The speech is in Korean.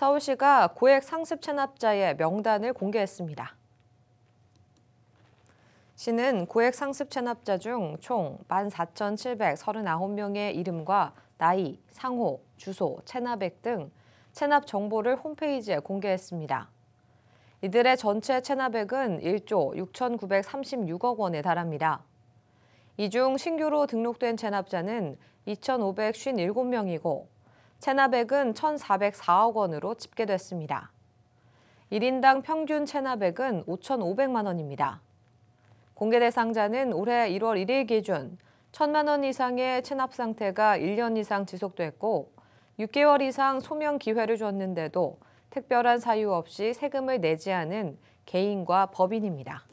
서울시가 고액 상습 체납자의 명단을 공개했습니다. 시는 고액 상습 체납자 중 총 14,739명의 이름과 나이, 상호, 주소, 체납액 등 체납 정보를 홈페이지에 공개했습니다. 이들의 전체 체납액은 1조 6,936억 원에 달합니다. 이 중 신규로 등록된 체납자는 2,557명이고 체납액은 1,404억 원으로 집계됐습니다. 1인당 평균 체납액은 5,500만 원입니다. 공개 대상자는 올해 1월 1일 기준 1천만 원 이상의 체납 상태가 1년 이상 지속됐고 6개월 이상 소명 기회를 줬는데도 특별한 사유 없이 세금을 내지 않은 개인과 법인입니다.